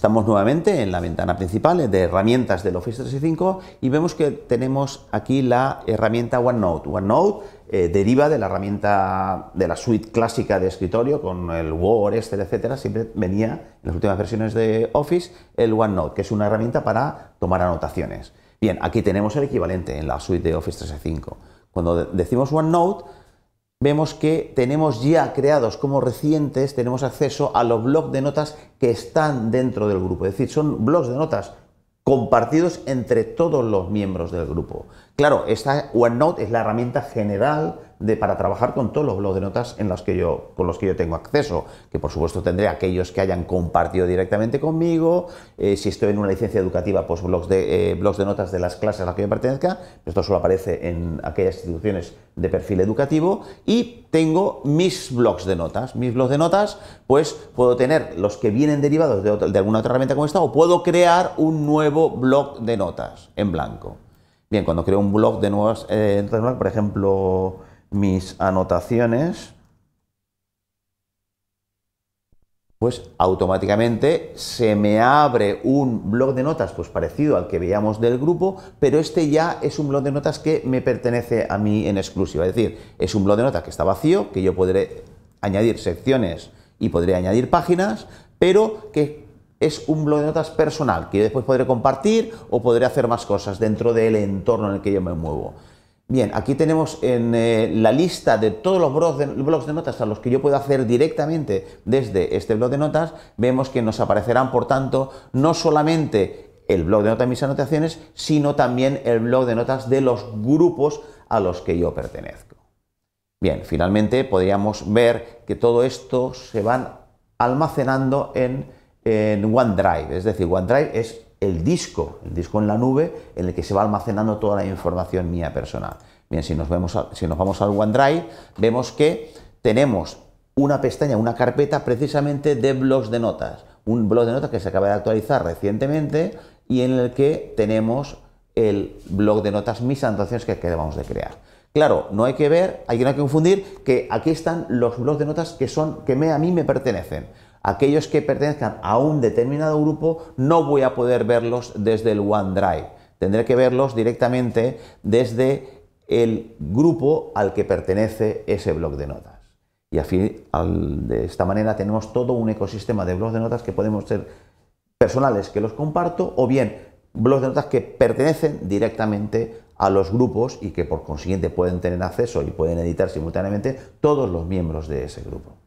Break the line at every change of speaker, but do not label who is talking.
Estamos nuevamente en la ventana principal de herramientas del Office 365 y vemos que tenemos aquí la herramienta OneNote. OneNote eh, deriva de la herramienta de la suite clásica de escritorio con el Word, Excel, etcétera. Siempre venía en las últimas versiones de Office el OneNote, que es una herramienta para tomar anotaciones. Bien, aquí tenemos el equivalente en la suite de Office 365. Cuando decimos OneNote, vemos que tenemos ya creados como recientes, tenemos acceso a los blogs de notas que están dentro del grupo. Es decir, son blogs de notas compartidos entre todos los miembros del grupo. Claro, esta OneNote es la herramienta general de, para trabajar con todos los blogs de notas en los que yo, con los que yo tengo acceso, que por supuesto tendré aquellos que hayan compartido directamente conmigo, eh, si estoy en una licencia educativa, pues blogs de, eh, blogs de notas de las clases a las que yo pertenezca, esto solo aparece en aquellas instituciones de perfil educativo, y tengo mis blogs de notas. Mis blogs de notas, pues puedo tener los que vienen derivados de, alguna otra herramienta como esta, o puedo crear un nuevo blog de notas en blanco. Bien, cuando creo un blog de nuevas, eh, por ejemplo, mis anotaciones, pues automáticamente se me abre un blog de notas pues parecido al que veíamos del grupo, pero este ya es un blog de notas que me pertenece a mí en exclusiva, es decir, es un blog de notas que está vacío, que yo podré añadir secciones y podré añadir páginas, pero que es un blog de notas personal, que después podré compartir o podré hacer más cosas dentro del entorno en el que yo me muevo. Bien, aquí tenemos en eh, la lista de todos los blogs de, notas a los que yo puedo hacer directamente desde este blog de notas. Vemos que nos aparecerán, por tanto, no solamente el blog de notas de mis anotaciones, sino también el blog de notas de los grupos a los que yo pertenezco. Bien, finalmente podríamos ver que todo esto se van almacenando en, en OneDrive, es decir, OneDrive es el disco, el disco en la nube, en el que se va almacenando toda la información mía personal. Bien, si nos, vemos si nos vamos al OneDrive, vemos que tenemos una pestaña, una carpeta precisamente de blogs de notas, un blog de notas que se acaba de actualizar recientemente y en el que tenemos el blog de notas, mis anotaciones que acabamos de crear. Claro, no hay que ver, hay que que confundir que aquí están los blogs de notas que son que me, a mí me pertenecen aquellos que pertenezcan a un determinado grupo no voy a poder verlos desde el OneDrive. Tendré que verlos directamente desde el grupo al que pertenece ese blog de notas. Y así, de esta manera tenemos todo un ecosistema de blogs de notas que podemos ser personales que los comparto o bien blogs de notas que pertenecen directamente a los grupos y que por consiguiente pueden tener acceso y pueden editar simultáneamente todos los miembros de ese grupo.